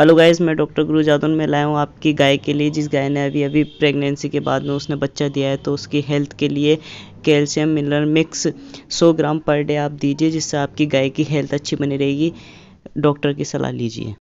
hello guys मैं doctor गुरु जादौन में लाया हूँ आपकी गाय के लिए जिस गाय ने अभी अभी प्रेगनेंसी के बाद में उसने बच्चा दिया है तो उसकी हेल्थ के लिए कैल्शियम मिनरल मिक्स 100 ग्राम पर डे आप दीजिए जिससे आपकी गाय की हेल्थ अच्छी बनी रहेगी डॉक्टर की सलाह लीजिए